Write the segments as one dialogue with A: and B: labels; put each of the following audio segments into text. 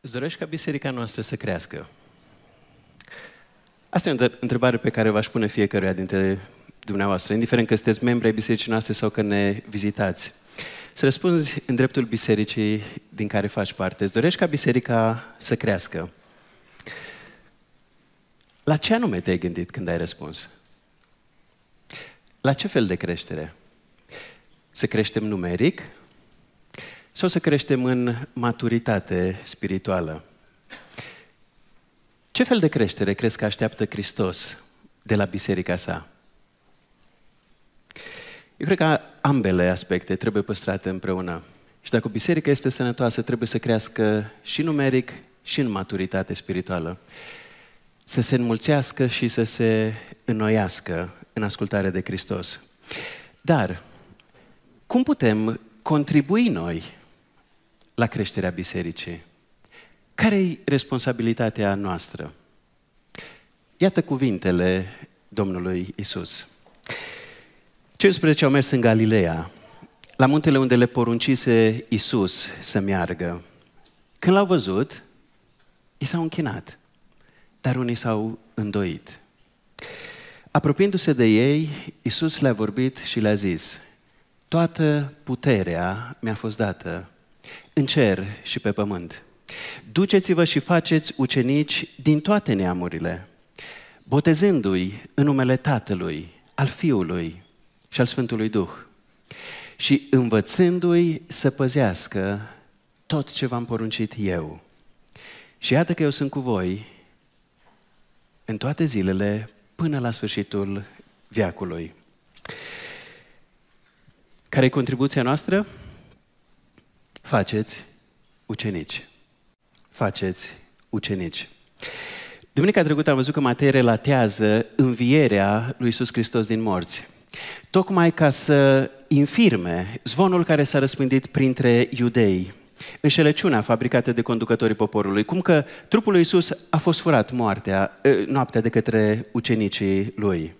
A: Îți dorești ca biserica noastră să crească? Asta e o întrebare pe care v-aș pune fiecăruia dintre dumneavoastră, indiferent că sunteți membri ai bisericii noastre sau că ne vizitați. Să răspunzi în dreptul bisericii din care faci parte. Îți dorești ca biserica să crească? La ce anume te-ai gândit când ai răspuns? La ce fel de creștere? Să creștem numeric sau să creștem în maturitate spirituală. Ce fel de creștere crezi că așteaptă Hristos de la biserica sa? Eu cred că ambele aspecte trebuie păstrate împreună. Și dacă o biserică este sănătoasă, trebuie să crească și numeric și în maturitate spirituală. Să se înmulțească și să se înnoiască în ascultare de Hristos. Dar, cum putem contribui noi la creșterea bisericii. Care i responsabilitatea noastră? Iată cuvintele Domnului Isus. 15 au mers în Galileea, la muntele unde le poruncise Isus să meargă. Când l-au văzut, i s-au închinat, dar unii s-au îndoit. Apropiindu-se de ei, Isus le-a vorbit și le-a zis, Toată puterea mi-a fost dată în cer și pe pământ. Duceți-vă și faceți ucenici din toate neamurile, botezându-i în numele Tatălui, al Fiului și al Sfântului Duh și învățându-i să păzească tot ce v-am poruncit eu. Și iată că eu sunt cu voi în toate zilele până la sfârșitul viacului. Care e contribuția noastră? faceți ucenici. Faceți ucenici. Duminica trecută am văzut că Matei relatează învierea lui Iisus Hristos din morți. Tocmai ca să infirme zvonul care s-a răspândit printre iudei, înșelăciunea fabricată de conducătorii poporului, cum că trupul lui Iisus a fost furat moartea, ă, noaptea de către ucenicii lui.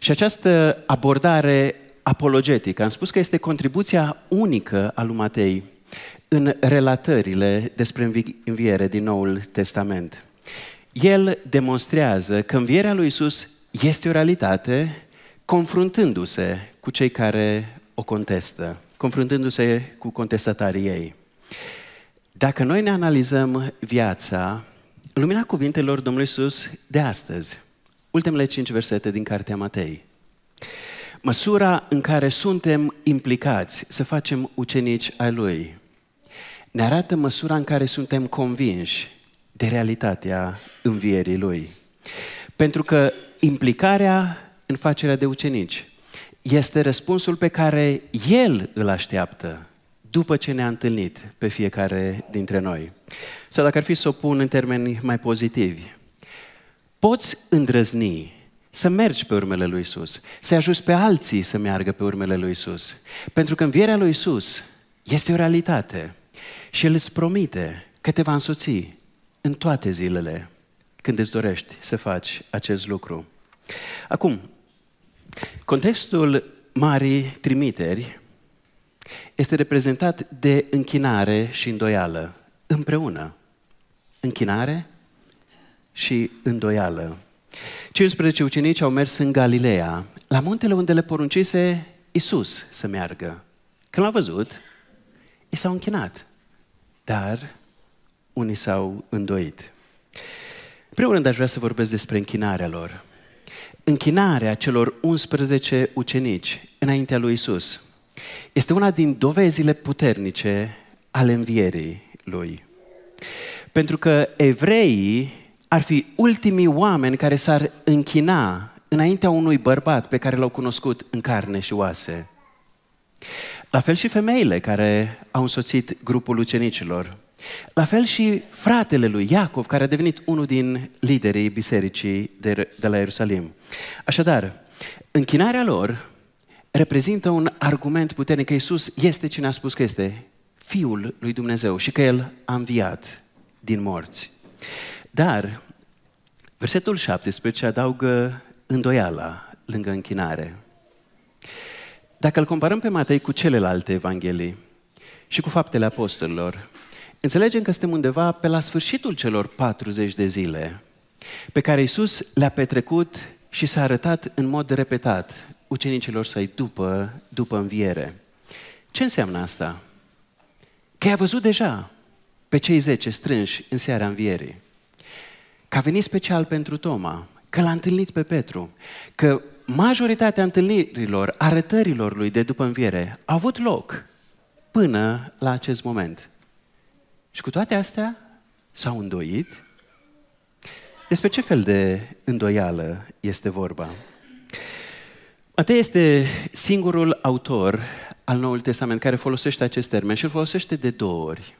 A: Și această abordare apologetică, am spus că este contribuția unică a lui Matei în relatările despre înviere din Noul Testament. El demonstrează că învierea lui Isus este o realitate, confruntându-se cu cei care o contestă, confruntându-se cu contestatarii ei. Dacă noi ne analizăm viața, lumina cuvintelor Domnului Iisus de astăzi, ultimele cinci versete din Cartea Matei. Măsura în care suntem implicați să facem ucenici ai Lui, ne arată măsura în care suntem convinși de realitatea învierii Lui. Pentru că implicarea în facerea de ucenici este răspunsul pe care El îl așteaptă după ce ne-a întâlnit pe fiecare dintre noi. Sau dacă ar fi să o pun în termeni mai pozitivi, poți îndrăzni să mergi pe urmele lui Isus, să ajuți pe alții să meargă pe urmele lui Isus. Pentru că învierea lui Isus este o realitate. Și El îți promite că te va însoți în toate zilele când îți dorești să faci acest lucru. Acum, contextul marii trimiteri este reprezentat de închinare și îndoială împreună. Închinare și îndoială. 15 ucenici au mers în Galileea, la muntele unde le poruncise Isus să meargă. Când l-au văzut, i s-au închinat dar unii s-au îndoit. În primul rând aș vrea să vorbesc despre închinarea lor. Închinarea celor 11 ucenici înaintea lui Isus este una din dovezile puternice ale învierii lui. Pentru că evreii ar fi ultimii oameni care s-ar închina înaintea unui bărbat pe care l-au cunoscut în carne și oase. La fel și femeile care au însoțit grupul ucenicilor. La fel și fratele lui Iacov, care a devenit unul din liderii bisericii de, de la Ierusalim. Așadar, închinarea lor reprezintă un argument puternic că Iisus este cine a spus că este Fiul lui Dumnezeu și că El a înviat din morți. Dar versetul 17 adaugă îndoiala lângă închinare. Dacă îl comparăm pe Matei cu celelalte evanghelii și cu faptele apostolilor, înțelegem că suntem undeva pe la sfârșitul celor 40 de zile pe care Iisus le-a petrecut și s-a arătat în mod repetat ucenicilor săi după, după înviere. Ce înseamnă asta? Că i-a văzut deja pe cei zece strânși în seara învierii. Că a venit special pentru Toma, că l-a întâlnit pe Petru, că majoritatea întâlnirilor, arătărilor lui de după înviere au avut loc până la acest moment. Și cu toate astea s-au îndoit. Despre ce fel de îndoială este vorba? Matei este singurul autor al Noului Testament care folosește acest termen și îl folosește de două ori.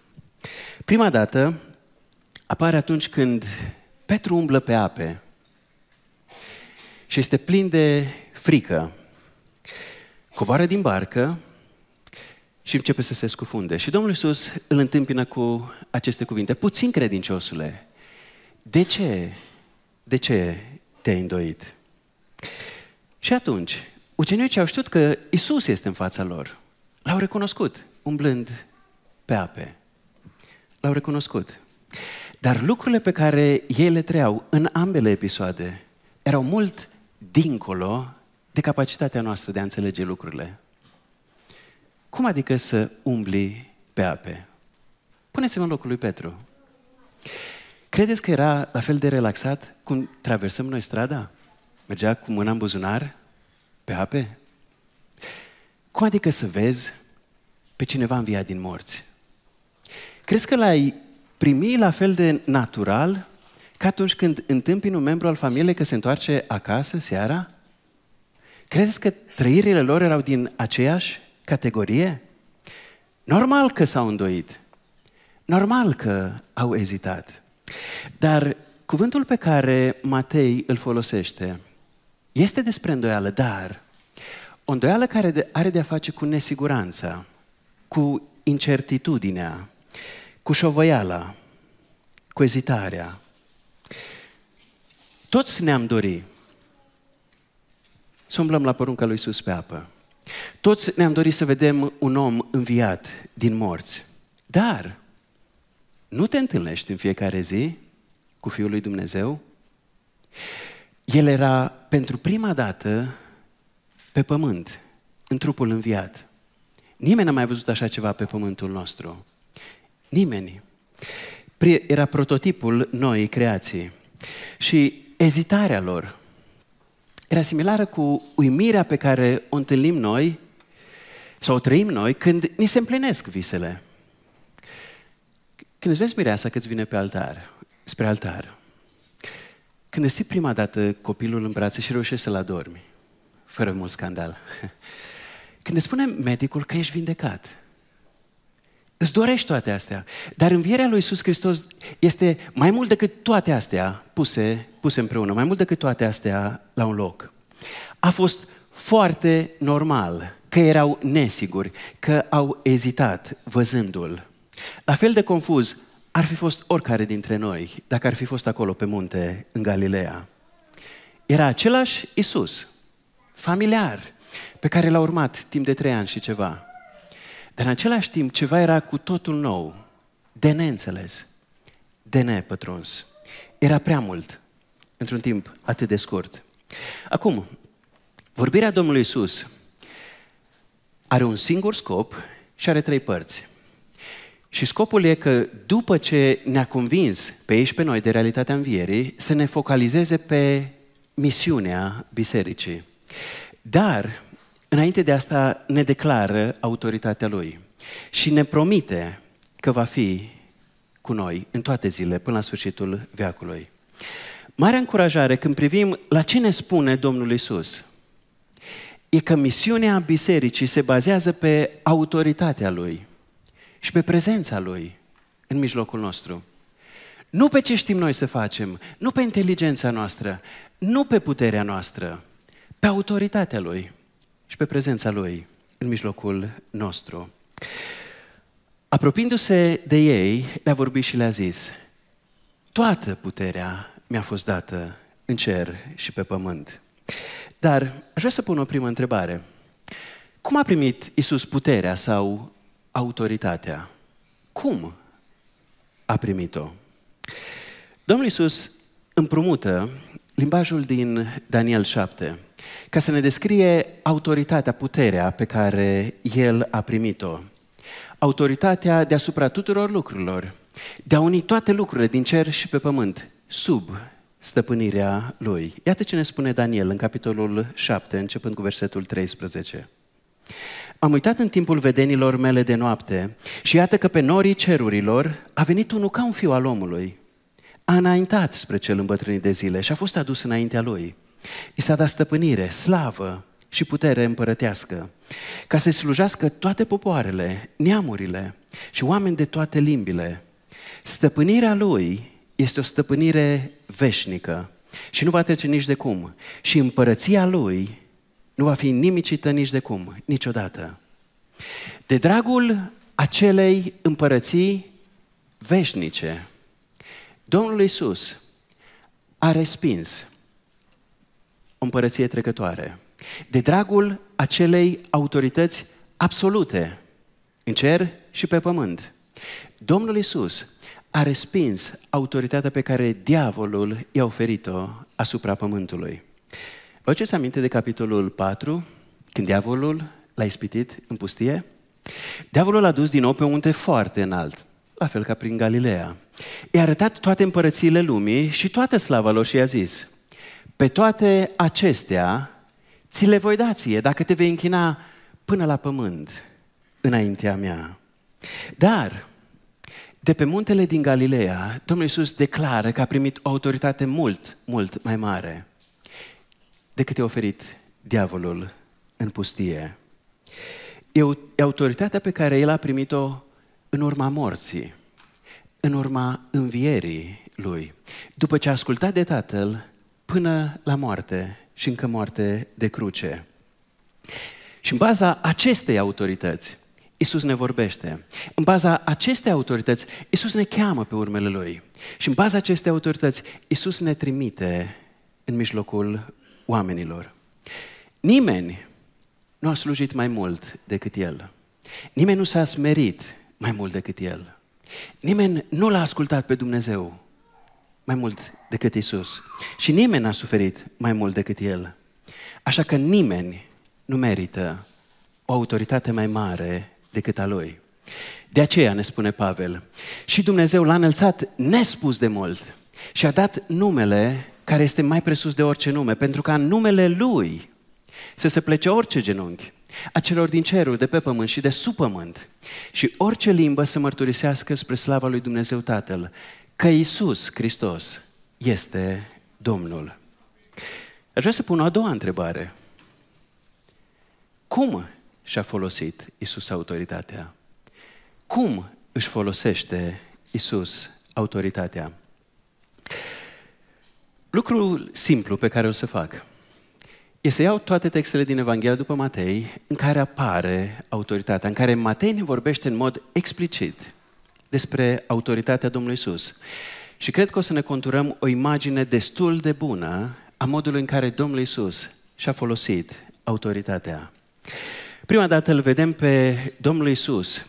A: Prima dată apare atunci când Petru umblă pe ape și este plin de frică. Coboară din barcă și începe să se scufunde. Și Domnul Iisus îl întâmpină cu aceste cuvinte. Puțin credinciosule, de ce? De ce te-ai îndoit? Și atunci, ucenicii au știut că Isus este în fața lor. L-au recunoscut, umblând pe ape. L-au recunoscut. Dar lucrurile pe care ei le treau în ambele episoade erau mult dincolo de capacitatea noastră de a înțelege lucrurile. Cum adică să umbli pe ape? Puneți-vă în locul lui Petru. Credeți că era la fel de relaxat cum traversăm noi strada? Mergea cu mâna în buzunar pe ape? Cum adică să vezi pe cineva înviat din morți? Crezi că l-ai primi la fel de natural ca atunci când întâmpini un membru al familiei că se întoarce acasă seara, credeți că trăirile lor erau din aceeași categorie? Normal că s-au îndoit. Normal că au ezitat. Dar cuvântul pe care Matei îl folosește este despre îndoială, dar o îndoială care are de-a face cu nesiguranța, cu incertitudinea, cu șovăiala, cu ezitarea, toți ne-am dorit să umblăm la porunca lui Iisus pe apă. Toți ne-am dorit să vedem un om înviat din morți. Dar nu te întâlnești în fiecare zi cu Fiul lui Dumnezeu. El era pentru prima dată pe pământ, în trupul înviat. Nimeni n-a mai văzut așa ceva pe pământul nostru. Nimeni. Era prototipul noii creații. Și ezitarea lor era similară cu uimirea pe care o întâlnim noi sau o trăim noi când ni se împlinesc visele. Când îți vezi mireasa că îți vine pe altar, spre altar, când îți prima dată copilul în brațe și reușești să-l adormi, fără mult scandal, când îți spune medicul că ești vindecat, Îți dorești toate astea. Dar învierea lui Iisus Hristos este mai mult decât toate astea puse, puse împreună, mai mult decât toate astea la un loc. A fost foarte normal că erau nesiguri, că au ezitat văzându-l. La fel de confuz ar fi fost oricare dintre noi dacă ar fi fost acolo pe munte în Galileea. Era același Isus, familiar, pe care l-a urmat timp de trei ani și ceva. Dar în același timp ceva era cu totul nou, de neînțeles, de nepătruns. Era prea mult, într-un timp atât de scurt. Acum, vorbirea Domnului Isus are un singur scop și are trei părți. Și scopul e că după ce ne-a convins pe ei și pe noi de realitatea învierii, să ne focalizeze pe misiunea bisericii. Dar Înainte de asta ne declară autoritatea Lui și ne promite că va fi cu noi în toate zile până la sfârșitul veacului. Mare încurajare când privim la ce ne spune Domnul Isus. E că misiunea bisericii se bazează pe autoritatea Lui și pe prezența Lui în mijlocul nostru. Nu pe ce știm noi să facem, nu pe inteligența noastră, nu pe puterea noastră, pe autoritatea Lui și pe prezența Lui în mijlocul nostru. Apropiindu-se de ei, le-a vorbit și le-a zis, Toată puterea mi-a fost dată în cer și pe pământ. Dar aș vrea să pun o primă întrebare. Cum a primit Isus puterea sau autoritatea? Cum a primit-o? Domnul Isus împrumută limbajul din Daniel 7 ca să ne descrie autoritatea, puterea pe care el a primit-o. Autoritatea deasupra tuturor lucrurilor, de a uni toate lucrurile din cer și pe pământ, sub stăpânirea lui. Iată ce ne spune Daniel în capitolul 7, începând cu versetul 13. Am uitat în timpul vedenilor mele de noapte și iată că pe norii cerurilor a venit unul ca un fiu al omului. A înaintat spre cel îmbătrânit de zile și a fost adus înaintea lui. I s-a dat stăpânire, slavă și putere împărătească, ca să-i slujească toate popoarele, neamurile și oameni de toate limbile. Stăpânirea lui este o stăpânire veșnică și nu va trece nici de cum. Și împărăția lui nu va fi nimicită nici de cum, niciodată. De dragul acelei împărății veșnice, Domnul Isus a respins o împărăție trecătoare. De dragul acelei autorități absolute, în cer și pe pământ. Domnul Isus a respins autoritatea pe care diavolul i-a oferit-o asupra pământului. Vă ce aminte de capitolul 4, când diavolul l-a ispitit în pustie? Diavolul l-a dus din nou pe un munte foarte înalt, la fel ca prin Galileea. I-a arătat toate împărățiile lumii și toată slava lor și i-a zis, pe toate acestea ți le voi da ție dacă te vei închina până la pământ înaintea mea. Dar de pe muntele din Galileea, Domnul Iisus declară că a primit o autoritate mult, mult mai mare decât i-a oferit diavolul în pustie. E autoritatea pe care el a primit-o în urma morții, în urma învierii lui. După ce a ascultat de Tatăl, până la moarte și încă moarte de cruce. Și în baza acestei autorități, Isus ne vorbește. În baza acestei autorități, Isus ne cheamă pe urmele Lui. Și în baza acestei autorități, Isus ne trimite în mijlocul oamenilor. Nimeni nu a slujit mai mult decât El. Nimeni nu s-a smerit mai mult decât El. Nimeni nu l-a ascultat pe Dumnezeu mai mult decât Isus. Și nimeni n-a suferit mai mult decât El. Așa că nimeni nu merită o autoritate mai mare decât a Lui. De aceea ne spune Pavel, și Dumnezeu l-a înălțat nespus de mult și a dat numele care este mai presus de orice nume, pentru ca în numele Lui să se plece orice genunchi, a celor din ceruri, de pe pământ și de sub pământ, și orice limbă să mărturisească spre slava lui Dumnezeu Tatăl că Isus Hristos este Domnul. Aș vrea să pun o a doua întrebare. Cum și-a folosit Isus autoritatea? Cum își folosește Isus autoritatea? Lucrul simplu pe care o să fac e să iau toate textele din Evanghelia după Matei în care apare autoritatea, în care Matei ne vorbește în mod explicit despre autoritatea Domnului Isus. Și cred că o să ne conturăm o imagine destul de bună a modului în care Domnul Isus și-a folosit autoritatea. Prima dată îl vedem pe Domnul Isus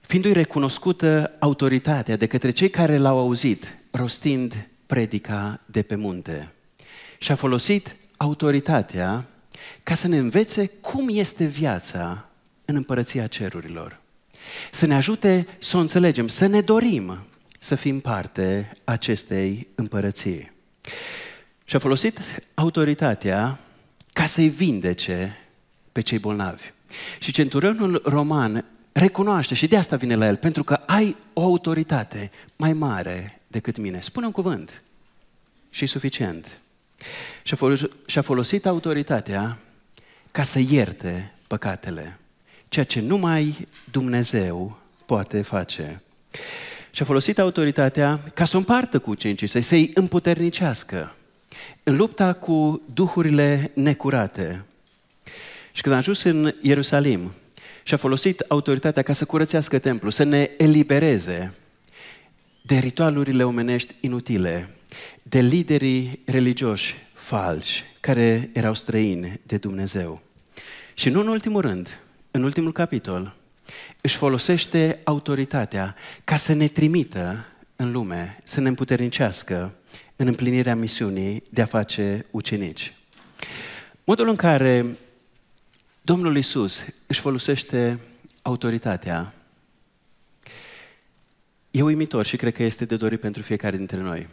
A: fiindu-i recunoscută autoritatea de către cei care l-au auzit rostind predica de pe munte. Și a folosit autoritatea ca să ne învețe cum este viața în împărăția cerurilor să ne ajute să o înțelegem, să ne dorim să fim parte acestei împărății. Și a folosit autoritatea ca să-i vindece pe cei bolnavi. Și centurionul roman recunoaște și de asta vine la el, pentru că ai o autoritate mai mare decât mine. Spune un cuvânt și suficient. Și-a folosit autoritatea ca să ierte păcatele ceea ce numai Dumnezeu poate face. Și a folosit autoritatea ca să o împartă cu ucenicii săi, să-i împuternicească în lupta cu duhurile necurate. Și când a ajuns în Ierusalim și a folosit autoritatea ca să curățească templul, să ne elibereze de ritualurile omenești inutile, de liderii religioși falși care erau străini de Dumnezeu. Și nu în ultimul rând, în ultimul capitol, își folosește autoritatea ca să ne trimită în lume, să ne împuternicească în împlinirea misiunii de a face ucenici. Modul în care Domnul Isus își folosește autoritatea e uimitor și cred că este de dorit pentru fiecare dintre noi.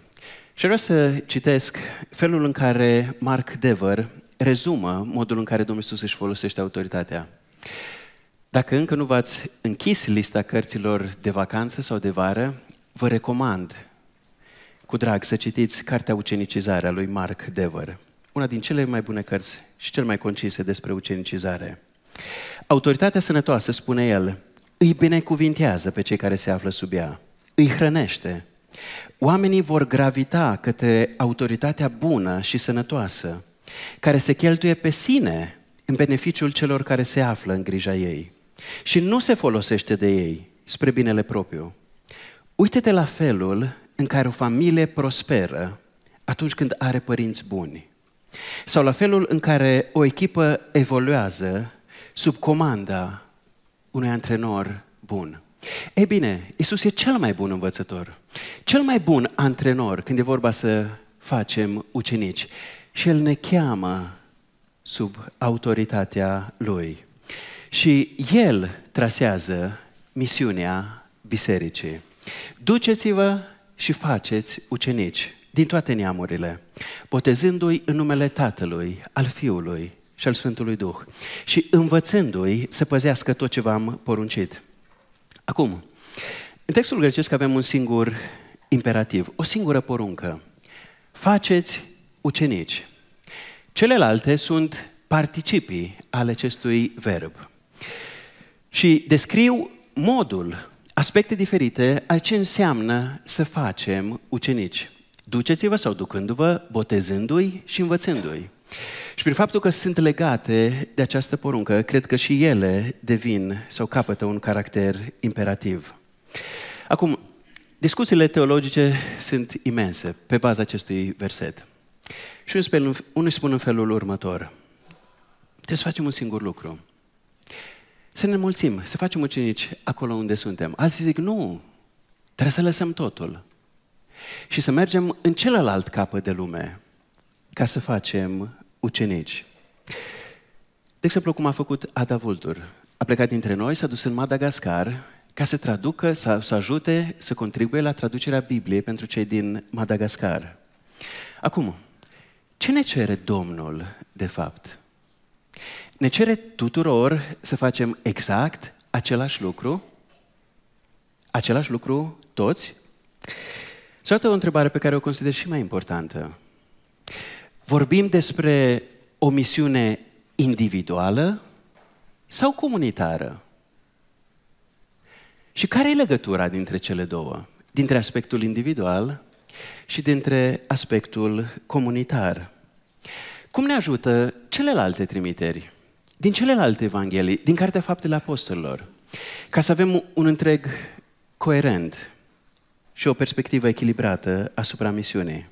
A: Și vreau să citesc felul în care Mark Dever rezumă modul în care Domnul Isus își folosește autoritatea. Dacă încă nu v-ați închis lista cărților de vacanță sau de vară, vă recomand cu drag să citiți Cartea Ucenicizarea lui Mark Dever, una din cele mai bune cărți și cel mai concise despre ucenicizare. Autoritatea sănătoasă, spune el, îi binecuvintează pe cei care se află sub ea, îi hrănește. Oamenii vor gravita către autoritatea bună și sănătoasă, care se cheltuie pe sine în beneficiul celor care se află în grija ei și nu se folosește de ei spre binele propriu. Uite-te la felul în care o familie prosperă atunci când are părinți buni. Sau la felul în care o echipă evoluează sub comanda unui antrenor bun. Ei bine, Isus e cel mai bun învățător, cel mai bun antrenor când e vorba să facem ucenici. Și El ne cheamă sub autoritatea lui. Și el trasează misiunea bisericii. Duceți-vă și faceți ucenici din toate neamurile, botezându-i în numele Tatălui, al Fiului și al Sfântului Duh și învățându-i să păzească tot ce v-am poruncit. Acum, în textul grecesc avem un singur imperativ, o singură poruncă. Faceți ucenici. Celelalte sunt participii ale acestui verb. Și descriu modul, aspecte diferite a ce înseamnă să facem ucenici. Duceți-vă sau ducându-vă, botezându-i și învățându-i. Și prin faptul că sunt legate de această poruncă, cred că și ele devin sau capătă un caracter imperativ. Acum, discuțiile teologice sunt imense pe baza acestui verset. Și unii spun în felul următor. Trebuie să facem un singur lucru. Să ne mulțim, să facem ucenici acolo unde suntem. Alții zic, nu, trebuie să lăsăm totul. Și să mergem în celălalt capăt de lume ca să facem ucenici. De exemplu, cum a făcut Ada Vultur. A plecat dintre noi, s-a dus în Madagascar ca să traducă, să, să ajute, să contribuie la traducerea Bibliei pentru cei din Madagascar. Acum, ce ne cere Domnul, de fapt? Ne cere tuturor să facem exact același lucru? Același lucru toți? Și o întrebare pe care o consider și mai importantă. Vorbim despre o misiune individuală sau comunitară? Și care e legătura dintre cele două? Dintre aspectul individual și dintre aspectul comunitar. Cum ne ajută celelalte trimiteri din celelalte evanghelii, din Cartea Faptele Apostolilor, ca să avem un întreg coerent și o perspectivă echilibrată asupra misiunii?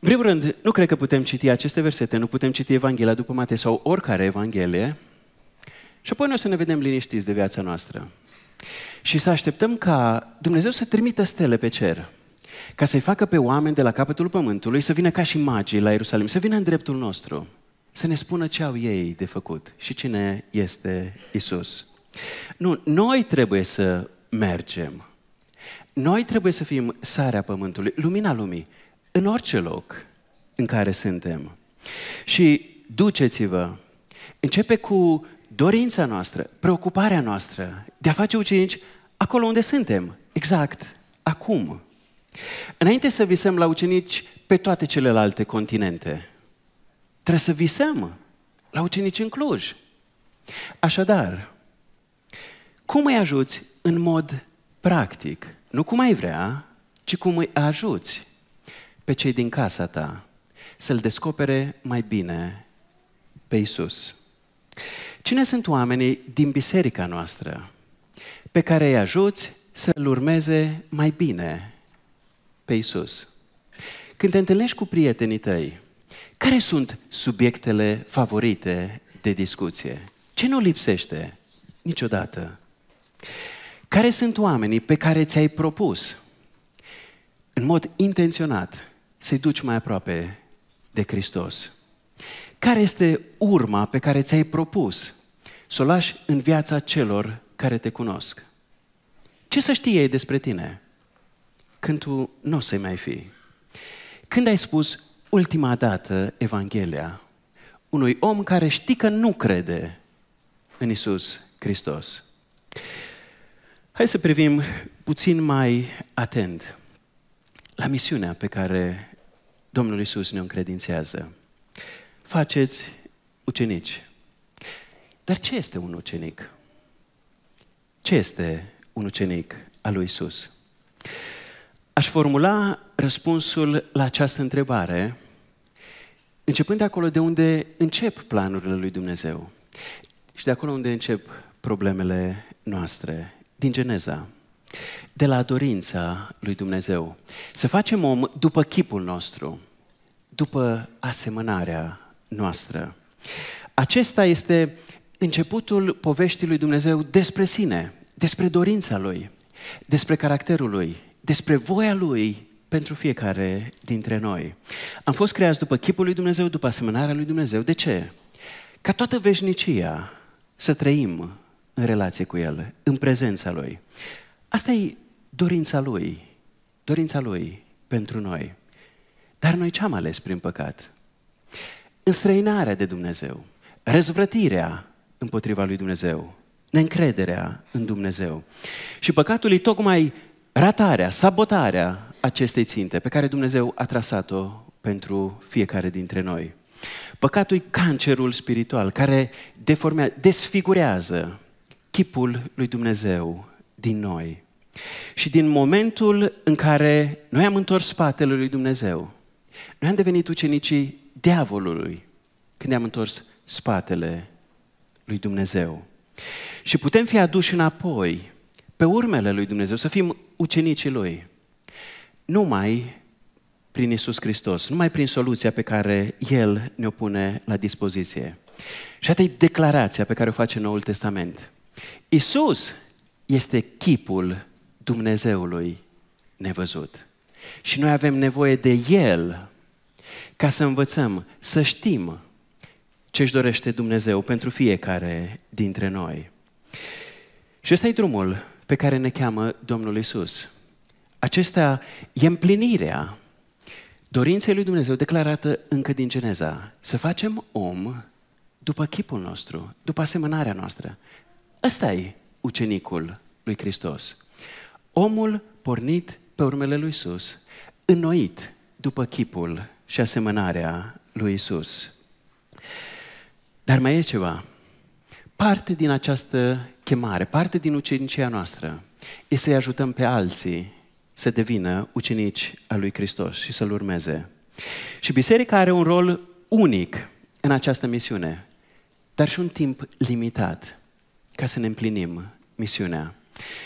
A: În primul rând, nu cred că putem citi aceste versete, nu putem citi Evanghelia după Matei sau oricare Evanghelie, și apoi noi să ne vedem liniștiți de viața noastră. Și să așteptăm ca Dumnezeu să trimită stele pe cer ca să-i facă pe oameni de la capătul pământului să vină ca și magii la Ierusalim, să vină în dreptul nostru, să ne spună ce au ei de făcut și cine este Isus. Nu, noi trebuie să mergem. Noi trebuie să fim sarea pământului, lumina lumii, în orice loc în care suntem. Și duceți-vă. Începe cu dorința noastră, preocuparea noastră de a face ucenici acolo unde suntem, exact acum. Înainte să visăm la ucenici pe toate celelalte continente, trebuie să visăm la ucenici în Cluj. Așadar, cum îi ajuți în mod practic, nu cum ai vrea, ci cum îi ajuți pe cei din casa ta să-L descopere mai bine pe Isus. Cine sunt oamenii din biserica noastră pe care îi ajuți să-L urmeze mai bine pe Isus. Când te întâlnești cu prietenii tăi, care sunt subiectele favorite de discuție? Ce nu lipsește niciodată? Care sunt oamenii pe care ți-ai propus în mod intenționat să-i duci mai aproape de Hristos? Care este urma pe care ți-ai propus să o lași în viața celor care te cunosc? Ce să știe ei despre tine? când tu nu o să mai fii. Când ai spus ultima dată Evanghelia unui om care știi că nu crede în Isus Hristos? Hai să privim puțin mai atent la misiunea pe care Domnul Isus ne încredințează. Faceți ucenici. Dar ce este un ucenic? Ce este un ucenic al lui Isus? Aș formula răspunsul la această întrebare începând de acolo de unde încep planurile lui Dumnezeu și de acolo unde încep problemele noastre, din Geneza, de la dorința lui Dumnezeu. Să facem om după chipul nostru, după asemănarea noastră. Acesta este începutul poveștii lui Dumnezeu despre sine, despre dorința lui, despre caracterul lui, despre voia Lui pentru fiecare dintre noi. Am fost creați după chipul lui Dumnezeu, după asemănarea lui Dumnezeu. De ce? Ca toată veșnicia să trăim în relație cu El, în prezența Lui. Asta e dorința Lui, dorința Lui pentru noi. Dar noi ce am ales prin păcat? Înstrăinarea de Dumnezeu, răzvrătirea împotriva lui Dumnezeu, neîncrederea în Dumnezeu. Și păcatul e tocmai ratarea, sabotarea acestei ținte pe care Dumnezeu a trasat-o pentru fiecare dintre noi. Păcatul e cancerul spiritual care deformea, desfigurează chipul lui Dumnezeu din noi. Și din momentul în care noi am întors spatele lui Dumnezeu, noi am devenit ucenicii diavolului când ne-am întors spatele lui Dumnezeu. Și putem fi aduși înapoi pe urmele lui Dumnezeu, să fim ucenicii Lui. Numai prin Isus Hristos, numai prin soluția pe care El ne-o pune la dispoziție. Și atât e declarația pe care o face Noul Testament. Isus este chipul Dumnezeului nevăzut. Și noi avem nevoie de El ca să învățăm, să știm ce își dorește Dumnezeu pentru fiecare dintre noi. Și ăsta e drumul pe care ne cheamă Domnul Isus. Acesta e împlinirea dorinței lui Dumnezeu declarată încă din Geneza. Să facem om după chipul nostru, după asemănarea noastră. Ăsta e ucenicul lui Hristos. Omul pornit pe urmele lui Isus, înnoit după chipul și asemănarea lui Isus. Dar mai e ceva. Parte din această chemare, parte din ucenicia noastră, e să-i ajutăm pe alții să devină ucenici al lui Hristos și să-L urmeze. Și biserica are un rol unic în această misiune, dar și un timp limitat ca să ne împlinim misiunea.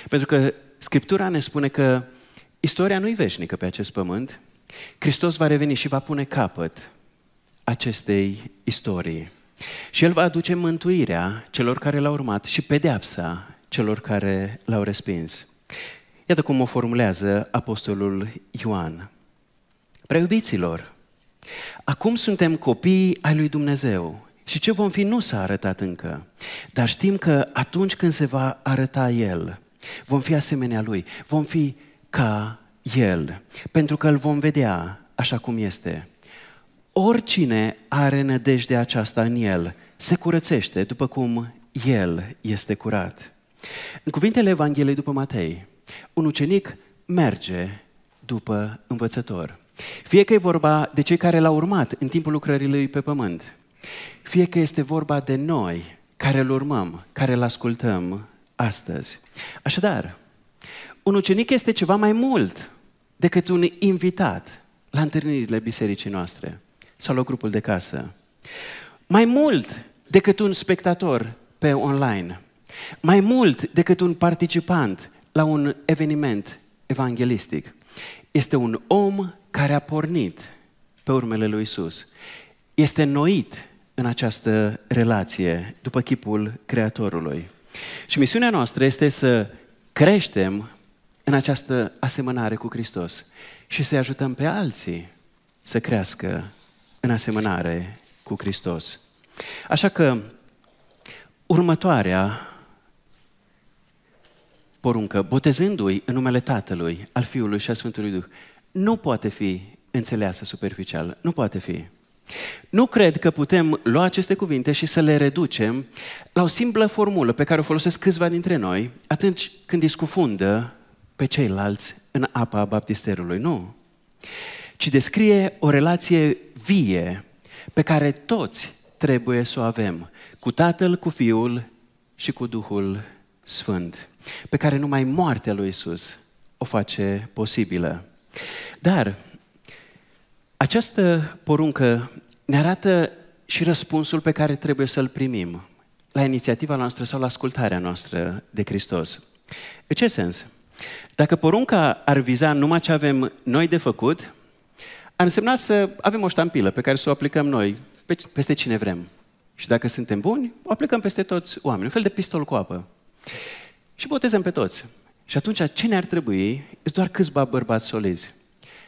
A: Pentru că Scriptura ne spune că istoria nu-i veșnică pe acest pământ, Hristos va reveni și va pune capăt acestei istorii. Și El va aduce mântuirea celor care l-au urmat și pedeapsa celor care l-au respins. Iată cum o formulează Apostolul Ioan. Preubiților, acum suntem copii ai lui Dumnezeu și ce vom fi nu s-a arătat încă, dar știm că atunci când se va arăta El, vom fi asemenea Lui, vom fi ca El, pentru că îl vom vedea așa cum este oricine are nădejde aceasta în el se curățește după cum el este curat. În cuvintele Evangheliei după Matei, un ucenic merge după învățător. Fie că e vorba de cei care l-au urmat în timpul lucrării lui pe pământ, fie că este vorba de noi care îl urmăm, care îl ascultăm astăzi. Așadar, un ucenic este ceva mai mult decât un invitat la întâlnirile bisericii noastre sau la grupul de casă. Mai mult decât un spectator pe online, mai mult decât un participant la un eveniment evanghelistic, este un om care a pornit pe urmele lui Isus. Este noit în această relație după chipul Creatorului. Și misiunea noastră este să creștem în această asemănare cu Hristos și să-i ajutăm pe alții să crească în asemănare cu Hristos. Așa că următoarea poruncă, botezându-i în numele Tatălui, al Fiului și al Sfântului Duh, nu poate fi înțeleasă superficial, nu poate fi. Nu cred că putem lua aceste cuvinte și să le reducem la o simplă formulă pe care o folosesc câțiva dintre noi atunci când îi scufundă pe ceilalți în apa baptisterului. Nu ci descrie o relație vie pe care toți trebuie să o avem cu Tatăl, cu Fiul și cu Duhul Sfânt, pe care numai moartea lui Isus o face posibilă. Dar această poruncă ne arată și răspunsul pe care trebuie să-l primim la inițiativa noastră sau la ascultarea noastră de Hristos. În ce sens? Dacă porunca ar viza numai ce avem noi de făcut, ar însemna să avem o ștampilă pe care să o aplicăm noi pe, peste cine vrem. Și dacă suntem buni, o aplicăm peste toți oamenii, un fel de pistol cu apă. Și botezăm pe toți. Și atunci ce ne-ar trebui e doar câțiva bărbați solizi,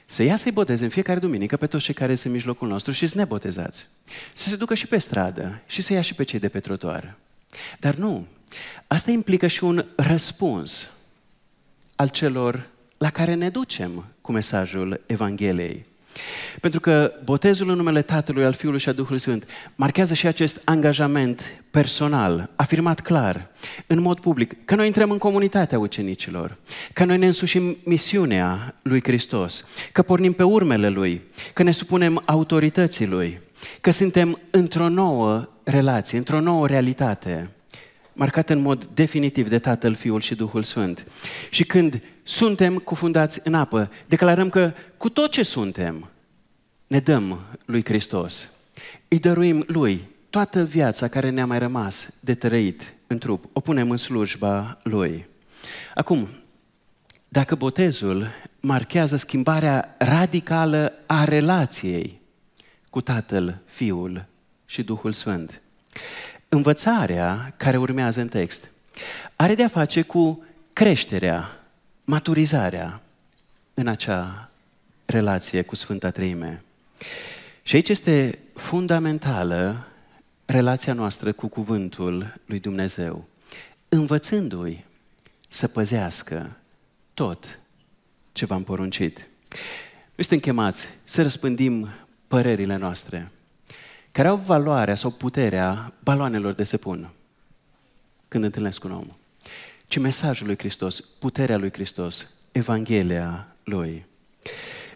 A: Să ia să-i boteze în fiecare duminică pe toți cei care sunt în mijlocul nostru și să ne botezați. Să se ducă și pe stradă și să ia și pe cei de pe trotuar. Dar nu, asta implică și un răspuns al celor la care ne ducem cu mesajul Evangheliei. Pentru că botezul în numele Tatălui, al Fiului și al Duhului Sfânt marchează și acest angajament personal, afirmat clar, în mod public, că noi intrăm în comunitatea ucenicilor, că noi ne însușim misiunea lui Hristos, că pornim pe urmele lui, că ne supunem autorității lui, că suntem într-o nouă relație, într-o nouă realitate marcat în mod definitiv de Tatăl, Fiul și Duhul Sfânt. Și când suntem cufundați în apă, declarăm că cu tot ce suntem, ne dăm lui Hristos. Îi dăruim lui toată viața care ne-a mai rămas de trăit în trup. O punem în slujba lui. Acum, dacă botezul marchează schimbarea radicală a relației cu Tatăl, Fiul și Duhul Sfânt, învățarea care urmează în text are de-a face cu creșterea, maturizarea în acea relație cu Sfânta Treime. Și aici este fundamentală relația noastră cu Cuvântul lui Dumnezeu, învățându-i să păzească tot ce v-am poruncit. Nu suntem chemați să răspândim părerile noastre, care au valoarea sau puterea baloanelor de săpun când întâlnesc un om, ci mesajul lui Hristos, puterea lui Hristos, Evanghelia lui.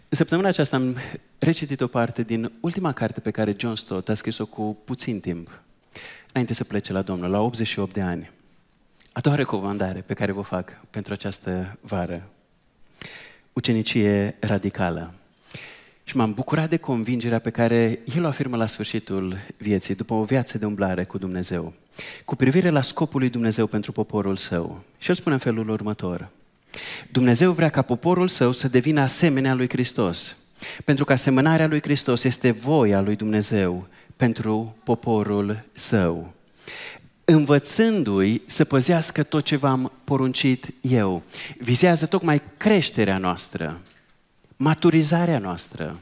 A: În Săptămâna aceasta am recitit o parte din ultima carte pe care John Stott a scris-o cu puțin timp, înainte să plece la Domnul, la 88 de ani. A doua recomandare pe care vă fac pentru această vară. Ucenicie radicală. Și m-am bucurat de convingerea pe care el o afirmă la sfârșitul vieții, după o viață de umblare cu Dumnezeu, cu privire la scopul lui Dumnezeu pentru poporul său. Și el spune în felul următor. Dumnezeu vrea ca poporul său să devină asemenea lui Hristos, pentru că asemănarea lui Hristos este voia lui Dumnezeu pentru poporul său învățându-i să păzească tot ce v-am poruncit eu. Vizează tocmai creșterea noastră maturizarea noastră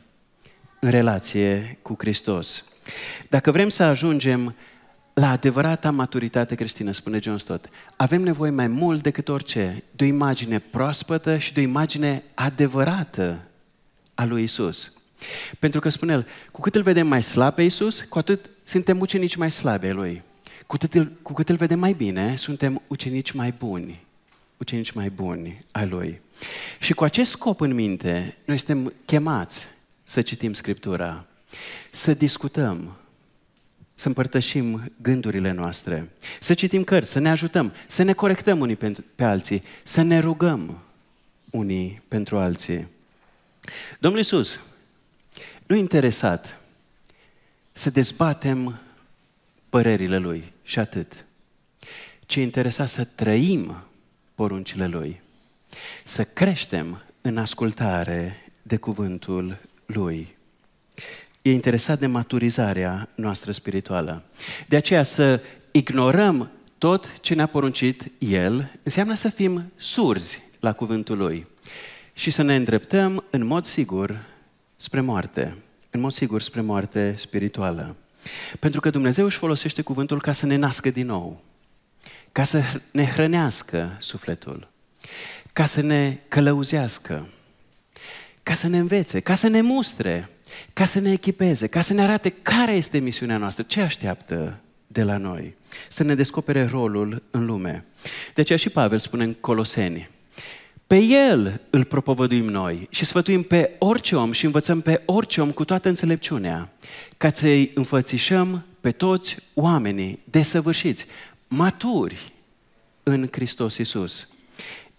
A: în relație cu Hristos. Dacă vrem să ajungem la adevărata maturitate creștină, spune John Stott, avem nevoie mai mult decât orice de o imagine proaspătă și de o imagine adevărată a lui Isus. Pentru că, spune el, cu cât îl vedem mai slab pe Isus, cu atât suntem ucenici mai slabe lui. Cu, cât îl, cu cât îl vedem mai bine, suntem ucenici mai buni. Ucenici mai buni ai lui. Și cu acest scop în minte, noi suntem chemați să citim Scriptura, să discutăm, să împărtășim gândurile noastre, să citim cărți, să ne ajutăm, să ne corectăm unii pe alții, să ne rugăm unii pentru alții. Domnul Iisus, nu interesat să dezbatem părerile Lui și atât, ci interesat să trăim poruncile Lui. Să creștem în ascultare de cuvântul Lui. E interesat de maturizarea noastră spirituală. De aceea să ignorăm tot ce ne-a poruncit El înseamnă să fim surzi la cuvântul Lui și să ne îndreptăm în mod sigur spre moarte, în mod sigur spre moarte spirituală. Pentru că Dumnezeu își folosește cuvântul ca să ne nască din nou, ca să ne hrănească sufletul ca să ne călăuzească, ca să ne învețe, ca să ne mustre, ca să ne echipeze, ca să ne arate care este misiunea noastră, ce așteaptă de la noi, să ne descopere rolul în lume. De aceea și Pavel spune în Coloseni, pe el îl propovăduim noi și sfătuim pe orice om și învățăm pe orice om cu toată înțelepciunea, ca să-i înfățișăm pe toți oamenii desăvârșiți, maturi în Hristos Iisus.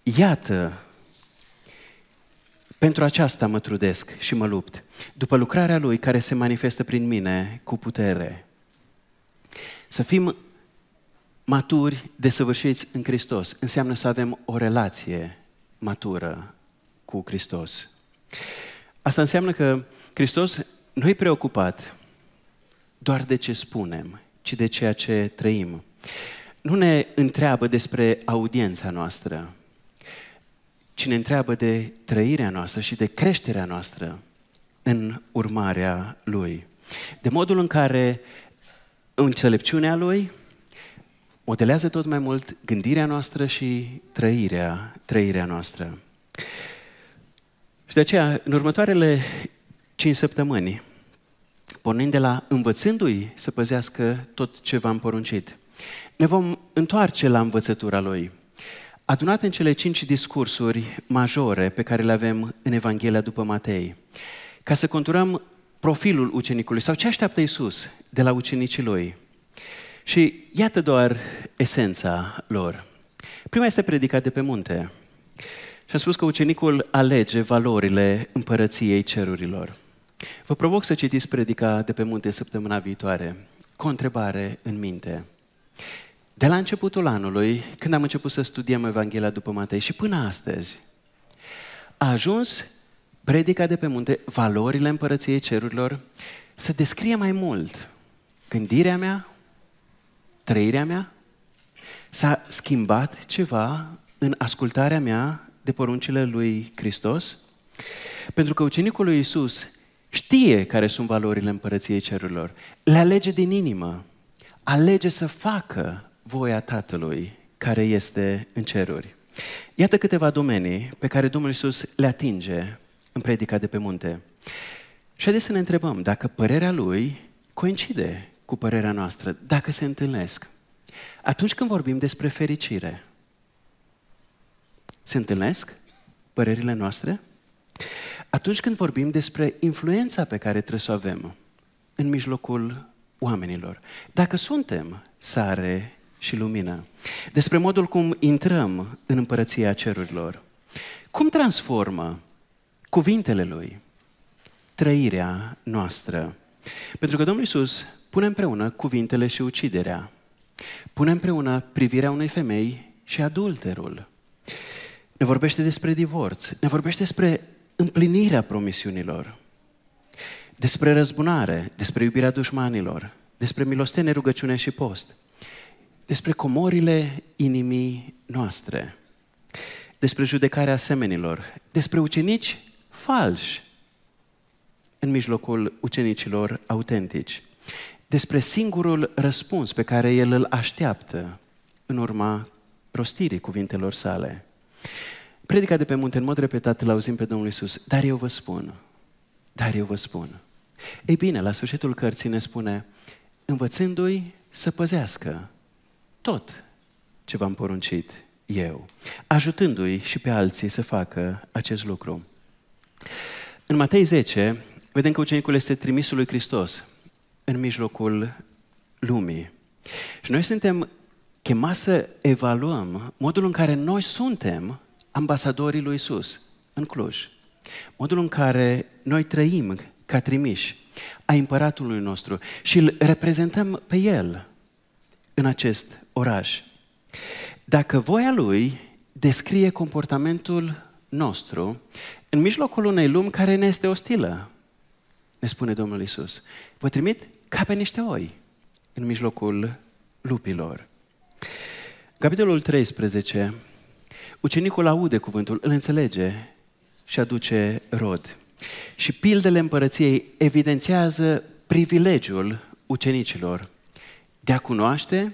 A: Iată, pentru aceasta mă trudesc și mă lupt, după lucrarea Lui care se manifestă prin mine cu putere. Să fim maturi, desăvârșiți în Hristos, înseamnă să avem o relație matură cu Hristos. Asta înseamnă că Hristos nu e preocupat doar de ce spunem, ci de ceea ce trăim. Nu ne întreabă despre audiența noastră, ci ne întreabă de trăirea noastră și de creșterea noastră în urmarea Lui. De modul în care înțelepciunea Lui modelează tot mai mult gândirea noastră și trăirea, trăirea noastră. Și de aceea, în următoarele cinci săptămâni, pornind de la învățându-i să păzească tot ce v-am poruncit, ne vom întoarce la învățătura Lui – adunate în cele cinci discursuri majore pe care le avem în Evanghelia după Matei, ca să conturăm profilul ucenicului sau ce așteaptă Isus de la ucenicii lui. Și iată doar esența lor. Prima este predicată pe munte. Și am spus că ucenicul alege valorile împărăției cerurilor. Vă provoc să citiți predica de pe munte săptămâna viitoare, cu o întrebare în minte de la începutul anului, când am început să studiem Evanghelia după Matei și până astăzi, a ajuns predica de pe munte, valorile împărăției cerurilor, să descrie mai mult gândirea mea, trăirea mea, s-a schimbat ceva în ascultarea mea de poruncile lui Hristos? Pentru că ucenicul lui Isus știe care sunt valorile împărăției cerurilor, le alege din inimă, alege să facă voia Tatălui care este în ceruri. Iată câteva domenii pe care Domnul Iisus le atinge în predica de pe munte. Și haideți să ne întrebăm dacă părerea Lui coincide cu părerea noastră, dacă se întâlnesc. Atunci când vorbim despre fericire, se întâlnesc părerile noastre? Atunci când vorbim despre influența pe care trebuie să o avem în mijlocul oamenilor, dacă suntem sare și lumină. Despre modul cum intrăm în împărăția cerurilor. Cum transformă cuvintele Lui trăirea noastră? Pentru că Domnul Iisus pune împreună cuvintele și uciderea. Pune împreună privirea unei femei și adulterul. Ne vorbește despre divorț, ne vorbește despre împlinirea promisiunilor, despre răzbunare, despre iubirea dușmanilor, despre milostenie, rugăciune și post despre comorile inimii noastre, despre judecarea semenilor, despre ucenici falși în mijlocul ucenicilor autentici, despre singurul răspuns pe care el îl așteaptă în urma rostirii cuvintelor sale. Predica de pe munte, în mod repetat, îl auzim pe Domnul Isus. Dar eu vă spun, dar eu vă spun. Ei bine, la sfârșitul cărții ne spune, învățându-i să păzească tot ce v-am poruncit eu, ajutându-i și pe alții să facă acest lucru. În Matei 10, vedem că ucenicul este trimisul lui Hristos în mijlocul lumii. Și noi suntem chemați să evaluăm modul în care noi suntem ambasadorii lui Isus în Cluj. Modul în care noi trăim ca trimiși a împăratului nostru și îl reprezentăm pe El în acest oraș. Dacă voia lui descrie comportamentul nostru în mijlocul unei lumi care ne este ostilă, ne spune Domnul Isus, vă trimit ca pe niște oi în mijlocul lupilor. Capitolul 13, ucenicul aude cuvântul, îl înțelege și aduce rod. Și pildele împărăției evidențiază privilegiul ucenicilor de a cunoaște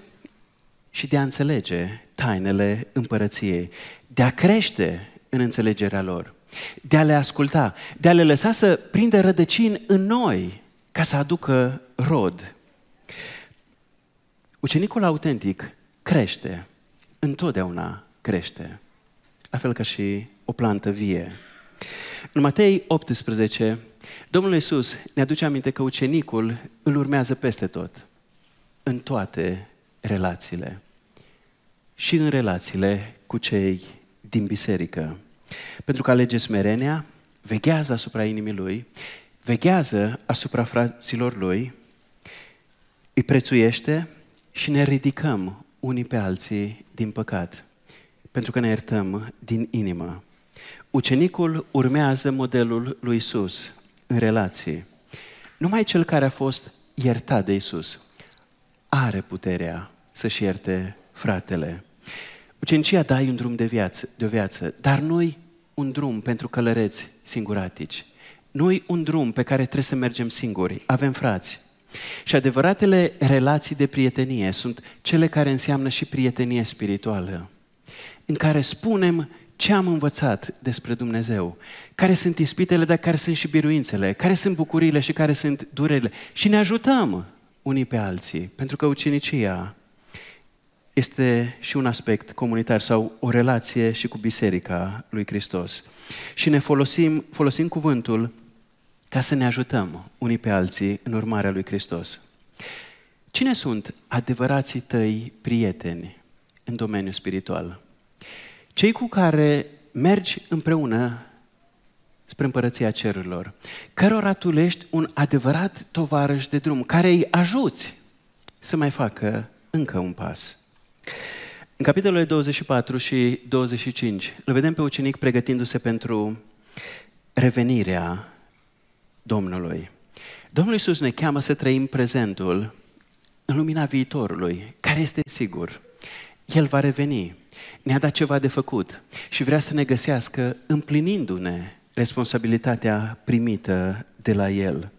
A: și de a înțelege tainele împărăției, de a crește în înțelegerea lor, de a le asculta, de a le lăsa să prindă rădăcini în noi ca să aducă rod. Ucenicul autentic crește, întotdeauna crește, la fel ca și o plantă vie. În Matei 18, Domnul Iisus ne aduce aminte că ucenicul îl urmează peste tot, în toate relațiile. Și în relațiile cu cei din biserică. Pentru că alege smerenia, veghează asupra inimii lui, veghează asupra fraților lui, îi prețuiește și ne ridicăm unii pe alții din păcat, pentru că ne iertăm din inimă. Ucenicul urmează modelul lui Isus în relații. Numai cel care a fost iertat de Isus are puterea să-și ierte fratele. Ucenicia, dai un drum de viață, de o viață, dar nu un drum pentru călăreți singuratici. nu un drum pe care trebuie să mergem singuri. Avem frați. Și adevăratele relații de prietenie sunt cele care înseamnă și prietenie spirituală, în care spunem ce am învățat despre Dumnezeu, care sunt ispitele, dar care sunt și biruințele, care sunt bucurile și care sunt durerile. Și ne ajutăm unii pe alții. Pentru că ucenicia este și un aspect comunitar sau o relație și cu Biserica lui Hristos. Și ne folosim, folosim cuvântul ca să ne ajutăm unii pe alții în urmarea lui Hristos. Cine sunt adevărații tăi prieteni în domeniul spiritual? Cei cu care mergi împreună spre împărăția cerurilor, cărora tu ești un adevărat tovarăș de drum, care îi ajuți să mai facă încă un pas. În capitolele 24 și 25 îl vedem pe ucenic pregătindu-se pentru revenirea Domnului. Domnul Iisus ne cheamă să trăim prezentul în lumina viitorului, care este sigur. El va reveni, ne-a dat ceva de făcut și vrea să ne găsească împlinindu-ne responsabilitatea primită de la El.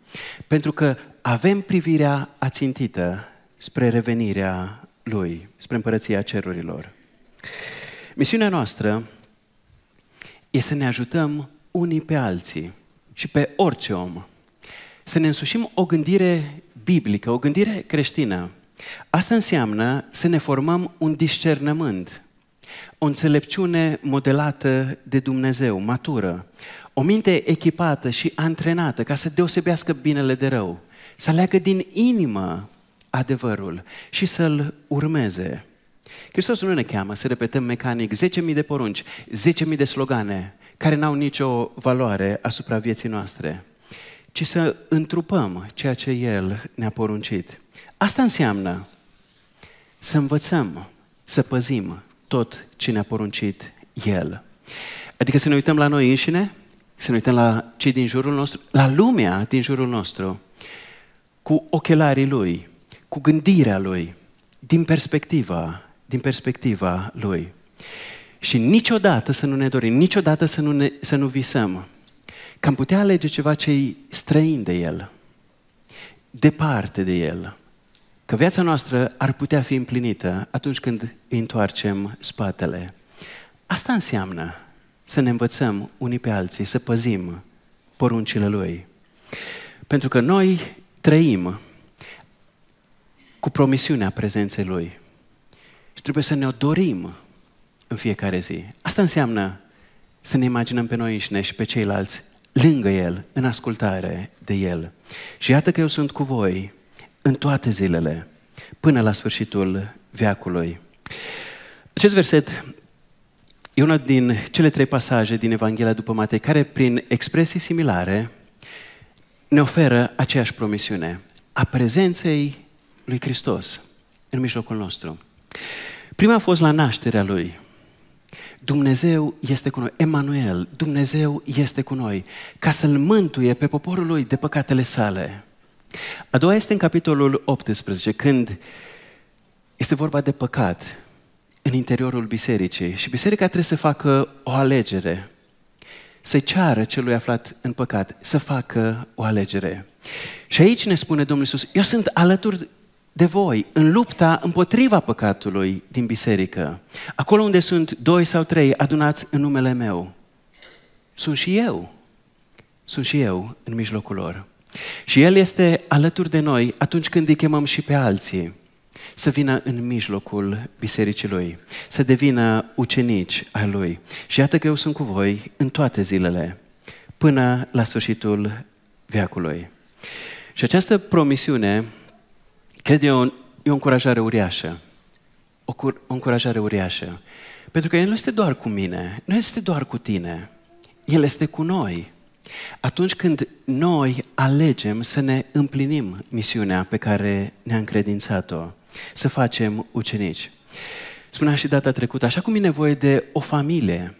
A: Pentru că avem privirea ațintită spre revenirea Lui, spre împărăția cerurilor. Misiunea noastră e să ne ajutăm unii pe alții și pe orice om. Să ne însușim o gândire biblică, o gândire creștină. Asta înseamnă să ne formăm un discernământ o înțelepciune modelată de Dumnezeu, matură, o minte echipată și antrenată ca să deosebească binele de rău, să aleagă din inimă adevărul și să-l urmeze. Hristos nu ne cheamă să repetăm mecanic 10.000 de porunci, 10.000 de slogane care n-au nicio valoare asupra vieții noastre, ci să întrupăm ceea ce El ne-a poruncit. Asta înseamnă să învățăm, să păzim, tot ce ne-a poruncit El. Adică să ne uităm la noi înșine, să ne uităm la cei din jurul nostru, la lumea din jurul nostru, cu ochelarii Lui, cu gândirea Lui, din perspectiva, din perspectiva Lui. Și niciodată să nu ne dorim, niciodată să nu, ne, să nu visăm că am putea alege ceva ce i străin de El, departe de El, că viața noastră ar putea fi împlinită atunci când îi întoarcem spatele. Asta înseamnă să ne învățăm unii pe alții, să păzim poruncile Lui. Pentru că noi trăim cu promisiunea prezenței Lui. Și trebuie să ne-o dorim în fiecare zi. Asta înseamnă să ne imaginăm pe noi înșine și pe ceilalți lângă El, în ascultare de El. Și iată că eu sunt cu voi în toate zilele, până la sfârșitul veacului. Acest verset e una din cele trei pasaje din Evanghelia după Matei, care prin expresii similare ne oferă aceeași promisiune a prezenței lui Hristos în mijlocul nostru. Prima a fost la nașterea Lui. Dumnezeu este cu noi. Emanuel, Dumnezeu este cu noi ca să-L mântuie pe poporul Lui de păcatele sale. A doua este în capitolul 18, când este vorba de păcat în interiorul bisericii și biserica trebuie să facă o alegere, să ceară celui aflat în păcat să facă o alegere. Și aici ne spune Domnul Iisus, eu sunt alături de voi în lupta împotriva păcatului din biserică. Acolo unde sunt doi sau trei adunați în numele meu, sunt și eu. Sunt și eu în mijlocul lor. Și El este alături de noi atunci când îi chemăm și pe alții să vină în mijlocul bisericii Lui, să devină ucenici ai Lui. Și iată că eu sunt cu voi în toate zilele, până la sfârșitul veacului. Și această promisiune, cred eu, e o încurajare uriașă. O, cur- o încurajare uriașă. Pentru că El nu este doar cu mine, nu este doar cu tine. El este cu noi. Atunci când noi alegem să ne împlinim misiunea pe care ne-a încredințat-o, să facem ucenici. Spunea și data trecută, așa cum e nevoie de o familie,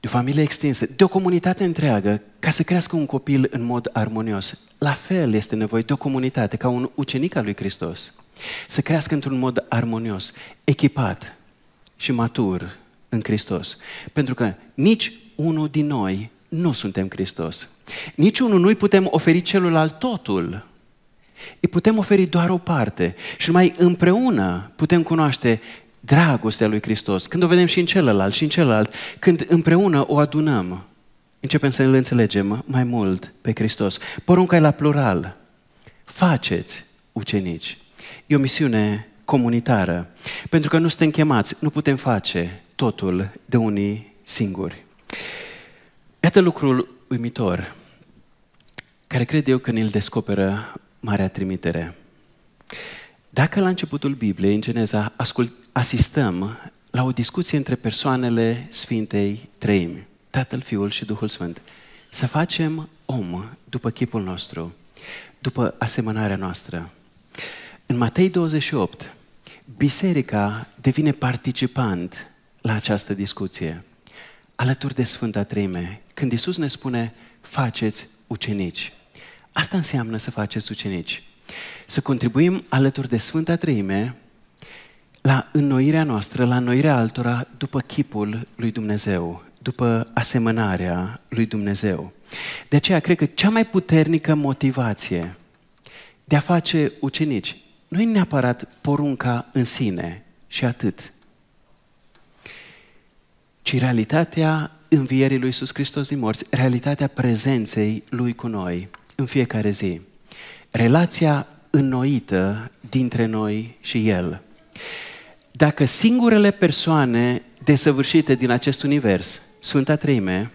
A: de o familie extinsă, de o comunitate întreagă, ca să crească un copil în mod armonios, la fel este nevoie de o comunitate, ca un ucenic al lui Hristos, să crească într-un mod armonios, echipat și matur în Hristos. Pentru că nici unul din noi nu suntem Hristos. Niciunul nu-i putem oferi celuilalt totul. Îi putem oferi doar o parte și numai împreună putem cunoaște dragostea lui Hristos. Când o vedem și în celălalt, și în celălalt, când împreună o adunăm, începem să îl înțelegem mai mult pe Hristos. Porunca e la plural. Faceți ucenici. E o misiune comunitară. Pentru că nu suntem chemați, nu putem face totul de unii singuri. Iată lucrul uimitor, care cred eu că ne-l descoperă Marea Trimitere. Dacă la începutul Bibliei, în Geneza, ascult, asistăm la o discuție între persoanele Sfintei Treimi, Tatăl, Fiul și Duhul Sfânt, să facem om după chipul nostru, după asemănarea noastră. În Matei 28, biserica devine participant la această discuție, alături de Sfânta Treime, când Isus ne spune, faceți ucenici. Asta înseamnă să faceți ucenici. Să contribuim alături de Sfânta Treime la înnoirea noastră, la înnoirea altora după chipul lui Dumnezeu, după asemănarea lui Dumnezeu. De aceea cred că cea mai puternică motivație de a face ucenici nu e neapărat porunca în sine și atât, ci realitatea învierii lui Iisus Hristos din morți, realitatea prezenței lui cu noi în fiecare zi. Relația înnoită dintre noi și El. Dacă singurele persoane desăvârșite din acest univers, Sfânta Treime,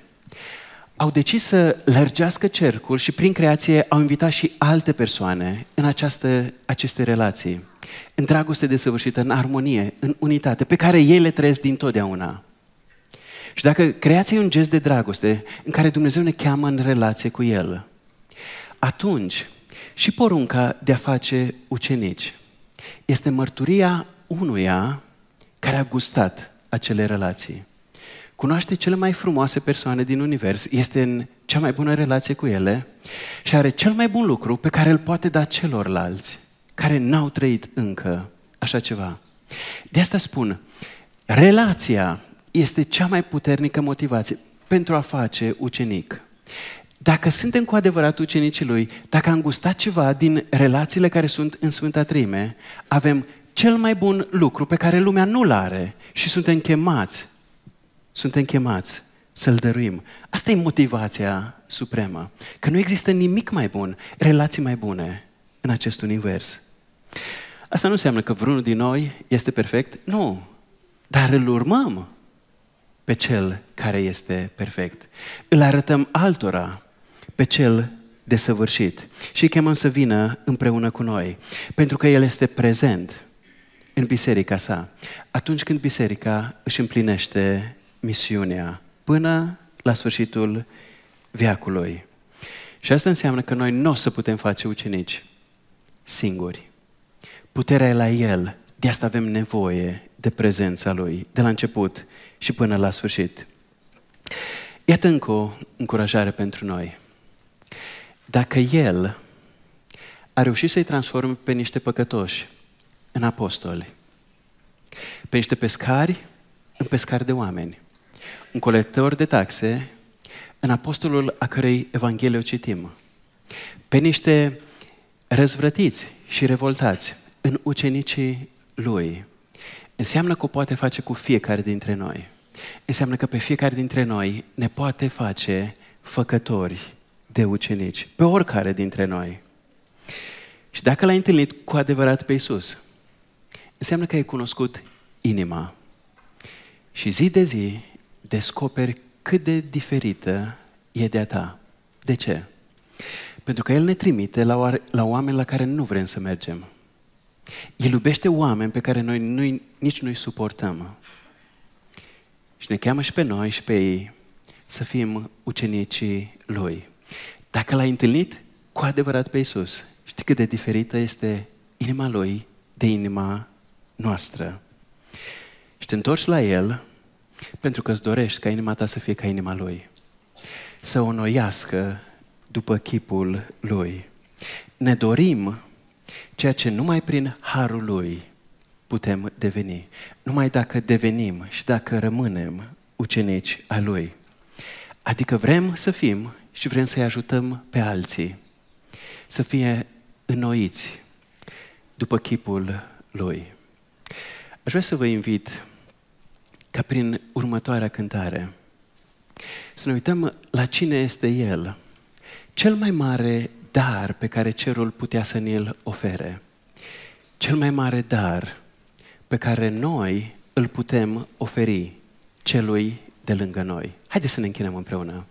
A: au decis să lărgească cercul și prin creație au invitat și alte persoane în această, aceste relații, în dragoste desăvârșită, în armonie, în unitate, pe care ei le trăiesc dintotdeauna. Și dacă creația e un gest de dragoste în care Dumnezeu ne cheamă în relație cu El, atunci și porunca de a face ucenici este mărturia unuia care a gustat acele relații. Cunoaște cele mai frumoase persoane din univers, este în cea mai bună relație cu ele și are cel mai bun lucru pe care îl poate da celorlalți care n-au trăit încă așa ceva. De asta spun, relația este cea mai puternică motivație pentru a face ucenic. Dacă suntem cu adevărat ucenicii Lui, dacă am gustat ceva din relațiile care sunt în Sfânta Trime, avem cel mai bun lucru pe care lumea nu-l are și suntem chemați, suntem chemați să-l dăruim. Asta e motivația supremă. Că nu există nimic mai bun, relații mai bune în acest univers. Asta nu înseamnă că vreunul din noi este perfect. Nu. Dar îl urmăm pe Cel care este perfect. Îl arătăm altora pe Cel desăvârșit și îi chemăm să vină împreună cu noi, pentru că El este prezent în biserica sa, atunci când biserica își împlinește misiunea până la sfârșitul veacului. Și asta înseamnă că noi nu o să putem face ucenici singuri. Puterea e la El, de asta avem nevoie de prezența Lui, de la început și până la sfârșit. Iată încă o încurajare pentru noi. Dacă El a reușit să-i transforme pe niște păcătoși în apostoli, pe niște pescari în pescari de oameni, un colector de taxe în apostolul a cărei Evanghelie o citim, pe niște răzvrătiți și revoltați în ucenicii lui, înseamnă că o poate face cu fiecare dintre noi. Înseamnă că pe fiecare dintre noi ne poate face făcători de ucenici, pe oricare dintre noi. Și dacă l-ai întâlnit cu adevărat pe Isus, înseamnă că ai cunoscut inima. Și zi de zi descoperi cât de diferită e de a ta. De ce? Pentru că El ne trimite la, la oameni la care nu vrem să mergem. El iubește oameni pe care noi nu, nici nu-i suportăm. Și ne cheamă și pe noi și pe ei să fim ucenicii Lui. Dacă l-ai întâlnit cu adevărat pe Isus, știi cât de diferită este inima Lui de inima noastră. Și te întorci la El pentru că îți dorești ca inima ta să fie ca inima Lui. Să o noiască după chipul Lui. Ne dorim ceea ce numai prin harul lui putem deveni. Numai dacă devenim și dacă rămânem ucenici a lui. Adică vrem să fim și vrem să-i ajutăm pe alții să fie înnoiți după chipul lui. Aș vrea să vă invit ca prin următoarea cântare să ne uităm la cine este el, cel mai mare dar pe care cerul putea să ne-l ofere. Cel mai mare dar pe care noi îl putem oferi celui de lângă noi. Haideți să ne închinăm împreună.